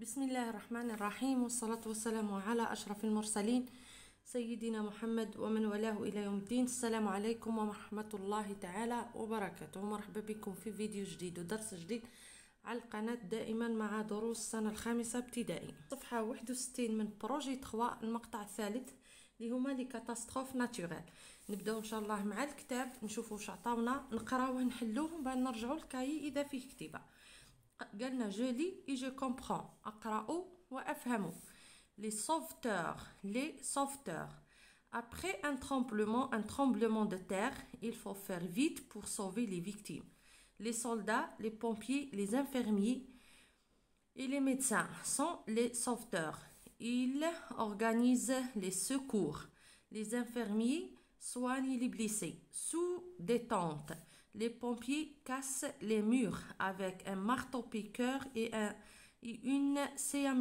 بسم الله الرحمن الرحيم والصلاة والسلام على أشرف المرسلين سيدنا محمد ومن والاه إلى يوم الدين السلام عليكم ورحمة الله تعالى وبركاته مرحبا بكم في فيديو جديد ودرس جديد على القناة دائما مع دروس السنة الخامسة ابتدائي صفحة 61 من بروجي 3 المقطع الثالث اللي هما لي كاتاستروف ناتوريل نبداو ان شاء الله مع الكتاب نشوفوا واش عطاونا نقراوه نحلوه ومن بعد نرجعوا للكاي اذا فيه كتيبه je lis et je comprends les sauveteurs les sauveteurs après un tremblement un tremblement de terre il faut faire vite pour sauver les victimes les soldats les pompiers les infirmiers et les médecins sont les sauveteurs ils organisent les secours les infirmiers soignent les blessés sous des les pompiers cassent les murs avec un marteau-piqueur et, un, et une scie à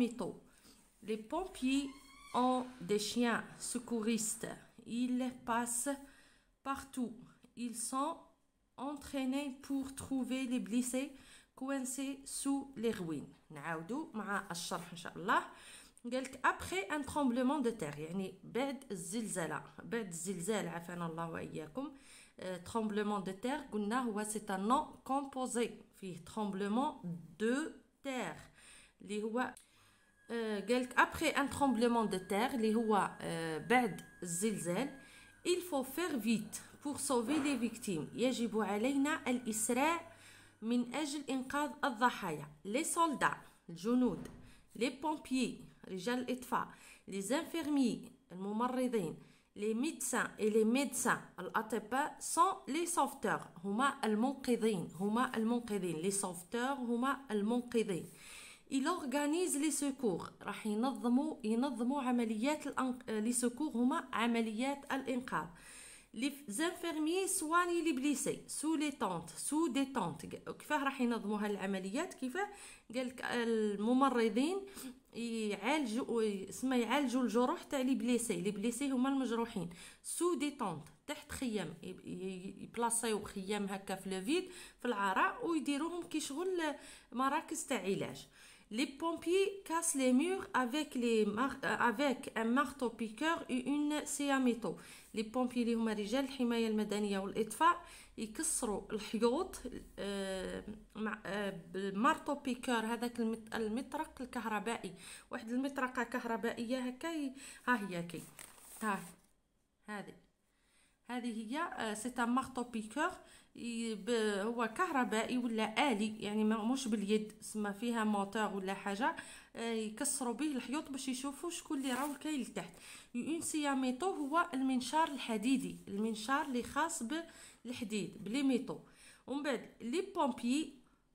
Les pompiers ont des chiens secouristes. Ils passent partout. Ils sont entraînés pour trouver les blessés coincés sous les ruines. Nous مع الشرح إن شاء الله. قالك ابخي un tremblement de terre, بعد euh, tremblement de terre c'est un nom composé tremblement de terre euh, après un tremblement de terre euh, il faut faire vite pour sauver les victimes les soldats les pompiers les infirmiers les médecins et les médecins الأطباء sont les sauveteurs هما المنقذين هما المنقذين les sauveteurs هما المنقذين il organise les secours راح ينظموا ينظموا عمليات لي سكور هما عمليات الانقاذ لي زانفيرمي سواني لي بليسي سو لي طونت سو دي طونت كيفاه راح ينظموا العمليات كيفاه قالك الممرضين يعالجوا سما يعالجوا الجروح تاع لي بليسي لي بليسي هما المجروحين سو دي طونت تحت خيام يبلاصيو خيام هكا في لو في العراء ويديروهم كي شغل مراكز تاع علاج Les pompiers cassent les murs avec, les mar... Euh, avec un marteau-piqueur et une scie à métaux. اللي هما رجال الحماية المدنية والإطفاء يكسروا الحيوط آه، مع آه، بمارتو بيكور هذاك المطرق الكهربائي واحد المطرقة كهربائية هكا ها هي كي ها هذه هذه هي سي ان مارتو بيكور هو كهربائي ولا آلي يعني مش باليد سما فيها موتور ولا حاجة آه، يكسروا به الحيوط باش يشوفوا شكون اللي راهو كاين لتحت اون سياميتو هو المنشار الحديدي المنشار اللي خاص بالحديد بلي ميتو ومن بعد لي بومبيي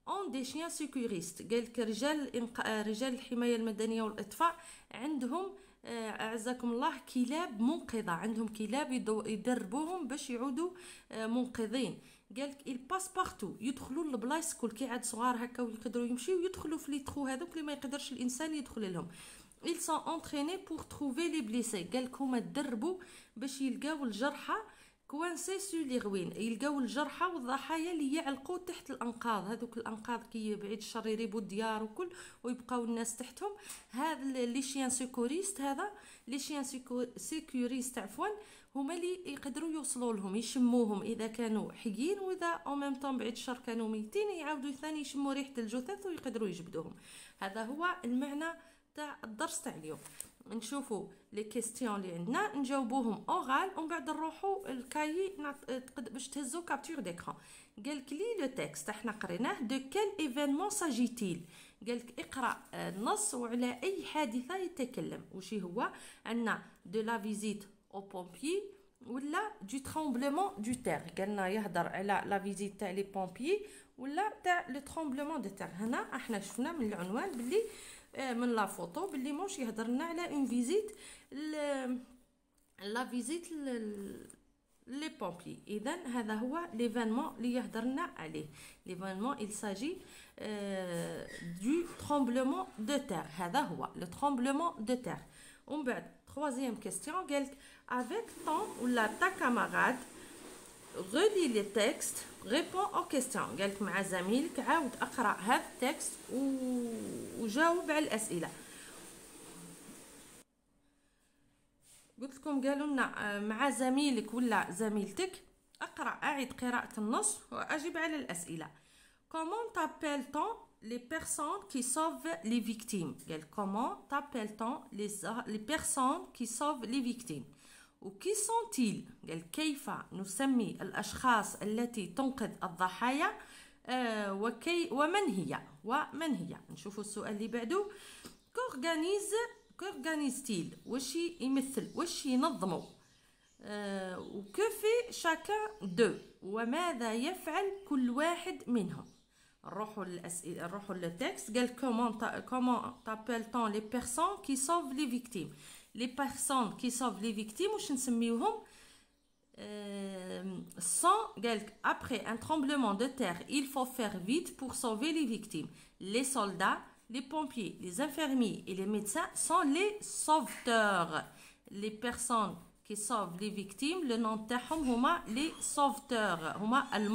اون دي شيان سيكوريست قالك رجال إنق... آه، رجال الحمايه المدنيه والاطفاء عندهم آه، اعزكم الله كلاب منقذه عندهم كلاب يدربوهم باش يعودوا منقذين قالك ايل باس بارتو يدخلوا للبلايص كل كي عاد صغار هكا ويقدروا يمشيو يدخلوا في لي ترو هذوك اللي ما يقدرش الانسان يدخل لهم ils sont entraînés pour trouver les blessés قالك هما تدربوا باش يلقاو الجرحى كوانسي سو لي غوين يلقاو الجرحى والضحايا اللي يعلقوا تحت الانقاض هذوك الانقاض كي بعيد الشر يريبوا الديار وكل ويبقاو الناس تحتهم هذا لي شيان سيكوريست هذا لي شيان سيكوريست عفوا هما اللي يقدروا يوصلوا لهم يشموهم اذا كانوا حيين واذا او ميم طون بعيد الشر كانوا ميتين يعاودوا ثاني يشموا ريحه الجثث ويقدروا يجبدوهم هذا هو المعنى تاع الدرس تاع اليوم نشوفوا لي كيستيون اللي عندنا نجاوبوهم اورال ومن بعد نروحوا الكاي باش تهزوا كابتور ديكرون قالك لي لو تيكست احنا قريناه دو كان ايفينمون ساجيتيل قالك اقرا آه، النص وعلى اي حادثه يتكلم وشي هو عندنا دو لا فيزيت aux pompiers ou là du tremblement du terre. Elle la visite les pompiers ou là le tremblement de terre. Nous ahna vu euh, la photo billi mouch yahdarna une visite la visite les pompiers. Et donc, c'est l'événement qui L'événement, il s'agit euh, du tremblement de terre. C'est le tremblement de terre. Troisième question. Avec ton ou la ta camarade, relis les textes, réponds aux questions. قالك مع زميلك عاود اقرا هذا التكست وجاوب على الاسئله قلت لكم قالوا لنا مع زميلك ولا زميلتك اقرا اعد قراءه النص واجب على الاسئله comment appelle t on les personnes qui sauvent les victimes قال comment appelle t on les les personnes qui sauvent les victimes وكي سونتيل قال كيف نسمي الأشخاص التي تنقذ الضحايا آه وكي ومن هي ومن هي نشوفوا السؤال اللي بعده كورغانيز كورغانيزتيل واش يمثل واش ينظموا آه وكوفي شاكا دو وماذا يفعل كل واحد منهم نروحوا للاسئله نروحوا للتكست قال كومون كومون تابيل تون لي بيرسون كي سوف لي فيكتيم les personnes qui sauvent les victimes, hum, euh, sont après un tremblement de terre, il faut faire vite pour sauver les victimes. Les soldats, les pompiers, les infirmiers et les médecins sont les sauveteurs. Les personnes qui sauvent les victimes, le nom de hum les sauveteurs, les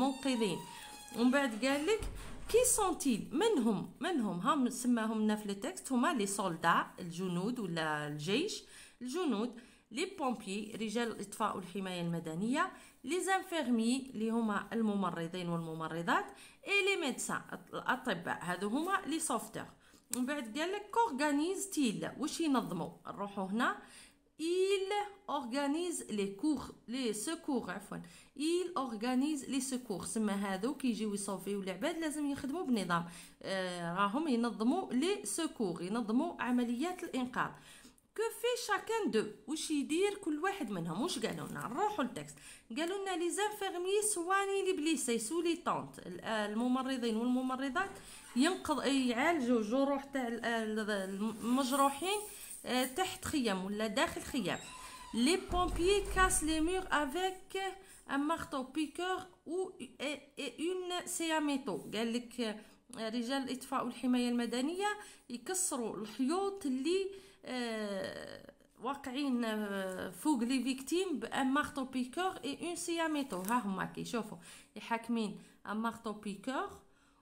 كي سونتيل من هم من هم هم سماهم لنا في التكست هما لي سولدا الجنود ولا الجيش الجنود لي بومبي رجال الاطفاء والحمايه المدنيه لي زانفيرمي اللي هما الممرضين والممرضات اي لي ميدسان الاطباء هادو هما لي سوفتور من بعد قال لك كورغانيز تيل واش ينظموا نروحوا هنا Il organise les cours, les secours عفوا. Il organise les secours. سما هادو كيجيو يصوفيو العباد لازم يخدموا بنظام. آه، راهم ينظموا لي سكور ينظموا عمليات الانقاذ. كو في شاكان دو واش يدير كل واحد منهم واش قالوا لنا نروحوا للتكست قالوا لنا لي زانفيرمي سواني لي بليسي سو لي طونت الممرضين والممرضات ينقض يعالجوا جروح تاع آه، المجروحين تحت خيام ولا داخل خيام لي بومبي كاس لي مور افيك ان مارتو بيكور و اون سياميتو قال لك رجال الاطفاء والحمايه المدنيه يكسروا الحيوط اللي واقعين فوق لي فيكتيم بان مارتو بيكور و اون سياميتو ها هما شوفوا يحاكمين ان مارتو بيكور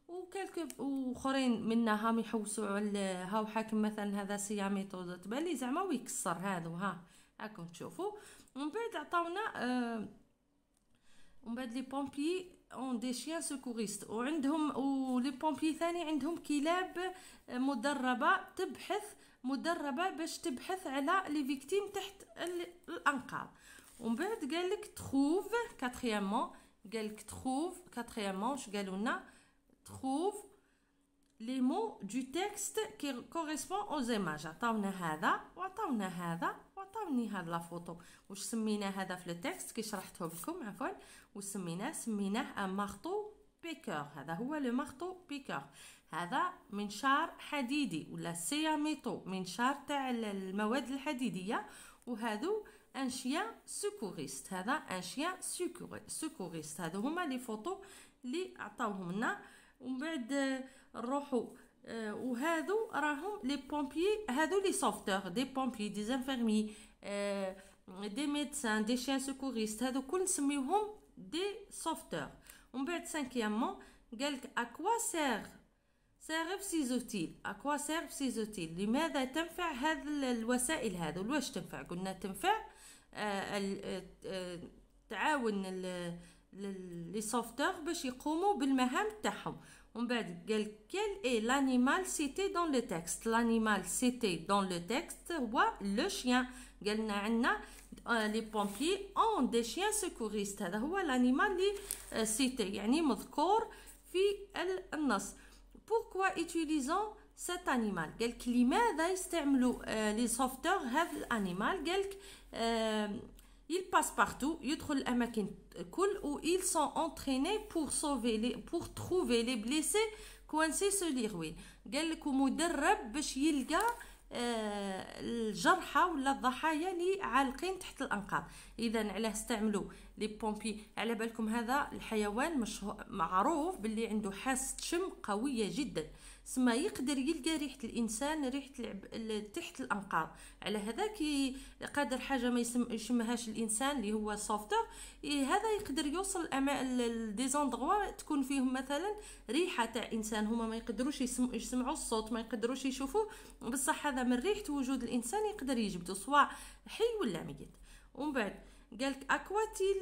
وكلك وخرين منا هام يحوسوا على هاو حاكم مثلا هذا صيامي طول تبالي زعما ويكسر هذا ها هاكم تشوفوا ومن بعد عطاونا آه، ومن بعد لي بومبيي اون دي شيان سكوريست وعندهم ولي بومبيي ثاني عندهم كلاب آه، مدربه تبحث مدربه باش تبحث على لي فيكتيم تحت الانقاض ومن بعد قالك تخوف كاتريامون قالك تخوف كاتريامون واش قالوا لنا trouve les mots du texte qui correspond aux images عطاونا هذا وعطاونا هذا وعطاوني هاد لا فوتو واش سمينا هذا في التكست كي شرحته لكم عفوا وسميناه سميناه ان مارطو بيكور هذا هو لو مارطو بيكور هذا منشار حديدي ولا سياميتو منشار تاع المواد الحديديه وهذو ان شيان سكوريست هذا ان شيان سكوريست هادو هما لي فوتو لي عطاوهم لنا ومن بعد نروحوا آه، وهادو راهم لي بومبي هادو لي سوفتور دي بومبي دي زانفيرمي آه، دي ميدسان دي شيان سكوريست هادو كل نسميوهم دي سوفتور ومن بعد سانكيامون قالك اكوا سير سيرف سي سيزوتيل اكوا سيرف سي سيزوتيل لماذا تنفع هذا الوسائل هذا واش تنفع قلنا تنفع آه، تعاون لي سوفتور باش يقوموا بالمهام تاعهم ومن بعد قال كيل اي لانيمال سيتي دون لو تيكست لانيمال سيتي دون لو تيكست هو لو شيان قالنا عندنا لي بومبي اون دي شيان سيكوريست هذا هو لانيمال لي سيتي يعني مذكور في النص بوركوا ايتيليزون سات انيمال قالك لماذا يستعملوا لي آه، سوفتور هذا الانيمال قالك آه، il passe partout, ils trouvent l'amakin cool où ils sont entraînés pour sauver les, pour trouver les blessés coincés sur les ruines. قال لكم مدرب باش يلقى الجرحى ولا الضحايا اللي عالقين تحت الانقاض اذا علاه استعملوا لي بومبي على بالكم هذا الحيوان مش معروف باللي عنده حاسه شم قويه جدا سما يقدر يلقى ريحه الانسان ريحه العب... تحت الانقاض على هذا كي قادر حاجه ما يسم... يشمهاش الانسان اللي هو سوفتر إيه، هذا يقدر يوصل أما... دي زوندغوا تكون فيهم مثلا ريحه تاع انسان هما ما يقدروش يسم... يسمعوا الصوت ما يقدروش يشوفوه بصح هذا من ريحه وجود الانسان يقدر يجبدو سواء حي ولا ميت ومن بعد قالك اكواتيل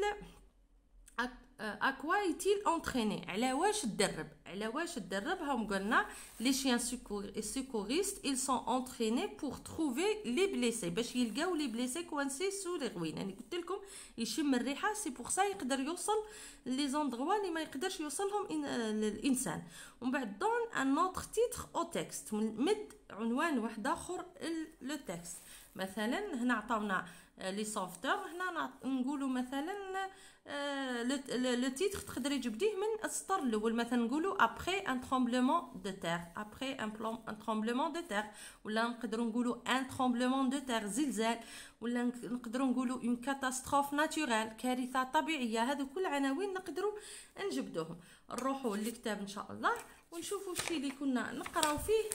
اكوا ايتيل اونتريني على واش تدرب على واش تدرب هم قلنا لي شيان سيكوريست ايل سون entraînés بور تروفي لي بليسي باش يلقاو لي بليسي كوانسي سو لي غوين يعني قلت لكم يشم الريحه سي بور سا يقدر يوصل لي زوندغوا لي ما يقدرش يوصلهم الانسان ومن بعد دون ان اوتر تيتر او تيكست مد عنوان واحد اخر لو تيكست مثلا هنا عطاونا لي آه، سوفتور هنا نقولوا مثلا لو آه، تيتغ تقدري تجبديه من السطر الاول مثلا نقولوا ابري ان ترومبلمون دو تير ابري ان بلوم ان دو تير ولا نقدروا نقولوا ان ترومبلمون دو تير زلزال ولا نقدروا نقولوا اون كاتاستروف ناتورال كارثه طبيعيه هذو كل عناوين نقدروا نجبدوهم نروحوا للكتاب ان شاء الله ونشوفوا الشيء اللي كنا نقراو فيه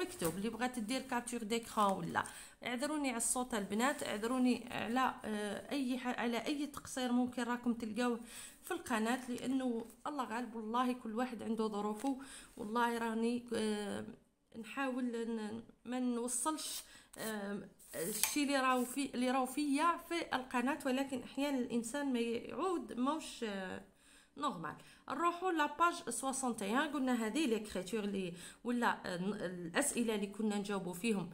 مكتوب اللي بغات دير كابتور ديكران ولا اعذروني على الصوت البنات اعذروني على آه، اي على اي تقصير ممكن راكم تلقاوه في القناه لانه الله غالب والله كل واحد عنده ظروفه والله راني آه، نحاول ما نوصلش آه، الشيء اللي راهو في اللي راهو فيا في القناه ولكن احيانا الانسان ما يعود ماهوش نورمال نروحوا لاباج 61 قلنا هذه لي كريتور اللي ولا الاسئله اللي كنا نجاوبوا فيهم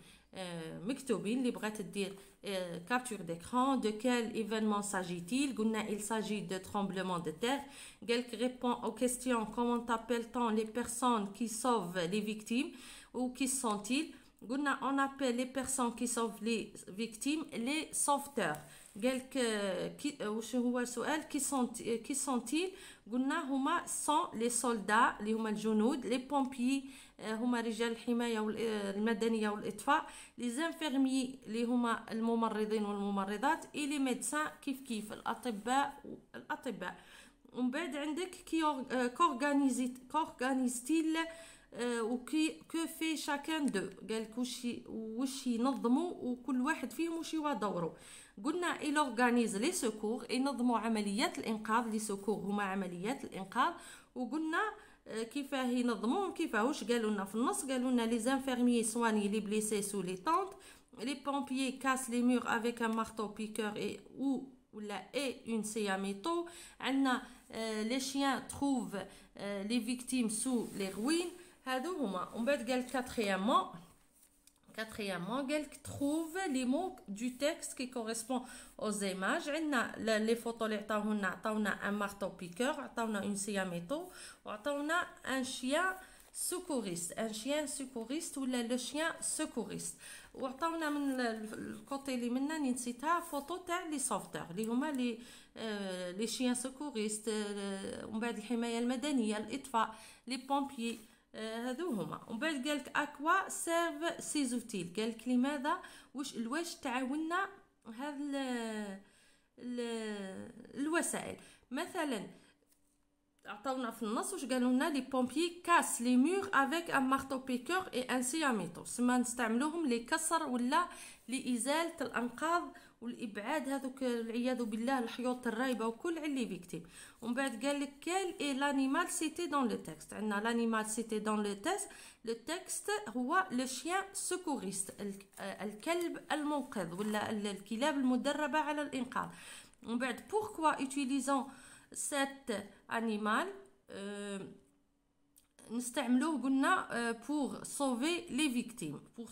مكتوبين اللي بغات dire euh, capture d'écran de quel événement s'agit-il قلنا il s'agit de tremblement de terre quelques répond aux questions comment appelle-t-on les personnes qui sauvent les victimes ou qui sont-ils قلنا on appelle les personnes qui sauvent les victimes les sauveteurs euh, quelques euh, qui sont qui sont-ils قلنا sont les soldats les هما الجنود les pompiers هما رجال الحمايه المدنيه والاطفاء لي زانفيرمي اللي هما الممرضين والممرضات إلي لي ميدسان كيف كيف الاطباء الاطباء ومن بعد عندك كي كورغانيزيت كورغانيزتيل وكي كو في شاكان دو قالك وش وش ينظموا وكل واحد فيهم وش هو دوره قلنا اي لورغانيز لي سكور ينظموا عمليات الانقاذ لي سكور هما عمليات الانقاذ وقلنا آه Euh, les infirmiers soignent les blessés sous les tentes, les pompiers cassent les murs avec un marteau piqueur et une scie à métaux, euh, les chiens trouvent euh, les victimes sous les ruines. on Quatrièmement, elle trouve les mots du texte qui correspondent aux images. On a les photos, Elle a un marteau piqueur, elle a une scie à métaux, elle a un chien secouriste, un chien secouriste ou le chien secouriste. Elle a le côté les ah, photos de les sauveteurs, les humains, les euh, les chiens secouristes, euh, on va les pompiers. آه، هذو هما ومن بعد قالك اكوا سيرف سي زوتيل قالك لماذا واش الواش تعاوننا هذا ال الوسائل مثلا عطاونا في النص واش قالوا لنا لي بومبي كاس لي مور افيك ان مارتو بيكور اي ان سياميتو سما نستعملوهم لكسر ولا لازاله الانقاض والابعاد هذوك العياذ بالله الحيوط الرايبه وكل اللي بيكتب ومن بعد قال لك كال اي لانيمال سيتي دون لو تكست عندنا لانيمال سيتي دون لو تكست لو تكست هو لو شيان سكوريست الكلب المنقذ ولا الكلاب المدربه على الانقاذ ومن بعد بوركوا utilisons سيت انيمال آه، نستعملوه قلنا بور سوفي لي فيكتيم بور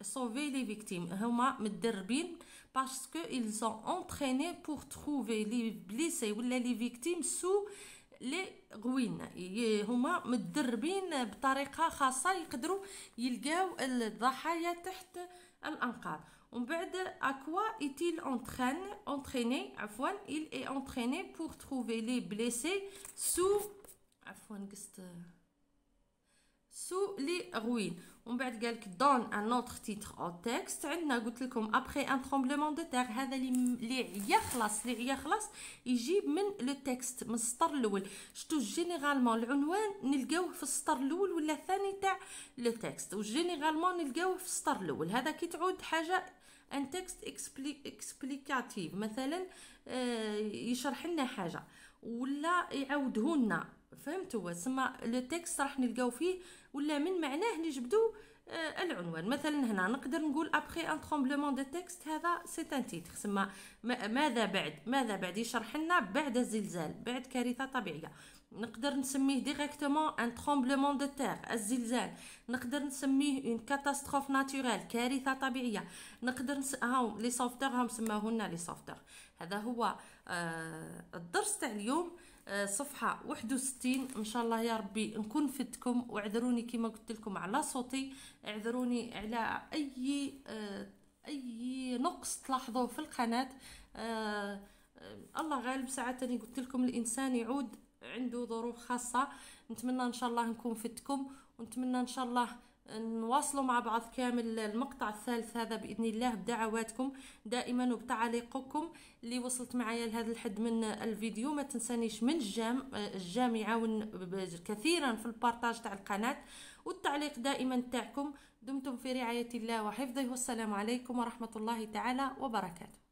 سوفي لي فيكتيم هما متدربين parce qu'ils ont entraîné pour trouver les blessés ou les victimes sous ont ruines هما متدربين بطريقه خاصه يقدروا يلقاو الضحايا تحت الانقاض بعد اكوا ايتيل اونترين اونتريني عفوا il est entraîné pour trouver les blessés sous عفوا sous les ruines ومن بعد قالك دون ان اوتر تيتر او تيكست عندنا قلت لكم ابري ان ترومبلومون دو تير هذا اللي عيا خلاص اللي عيا خلاص يجيب من لو تيكست من السطر الاول شتو جينيرالمون العنوان نلقاوه في السطر الاول ولا الثاني تاع لو تيكست وجينيرالمون نلقاوه في السطر الاول هذا كي تعود حاجه ان تيكست اكسبليكاتيف مثلا آه، يشرح لنا حاجه ولا يعاودهولنا فهمتوا تسمى لو تيكست راح نلقاو فيه ولا من معناه اللي جبدو آه، العنوان مثلا هنا نقدر نقول ابخي ان ترومبلومون دو تيكست هذا سي ان تيتر سما ماذا بعد ماذا بعد يشرح لنا بعد الزلزال بعد كارثه طبيعيه نقدر نسميه ديريكتومون ان ترومبلومون دو تيغ الزلزال نقدر نسميه اون كاتاستروف ناتورال كارثه طبيعيه نقدر نس... هاو لي سوفتور هم سماهولنا لي سوفتور هذا هو آه الدرس تاع اليوم صفحه 61 ان شاء الله يا ربي نكون فدتكم واعذروني كما قلت لكم على صوتي اعذروني على اي آه، اي نقص تلاحظوه في القناه آه، آه، الله غالب ساعات انا قلت لكم الانسان يعود عنده ظروف خاصه نتمنى ان شاء الله نكون فدتكم ونتمنى ان شاء الله نواصلوا مع بعض كامل المقطع الثالث هذا باذن الله بدعواتكم دائما وبتعليقكم اللي وصلت معايا لهذا الحد من الفيديو ما تنسانيش من الجام الجام يعاون كثيرا في البارتاج تاع القناه والتعليق دائما تاعكم دمتم في رعايه الله وحفظه والسلام عليكم ورحمه الله تعالى وبركاته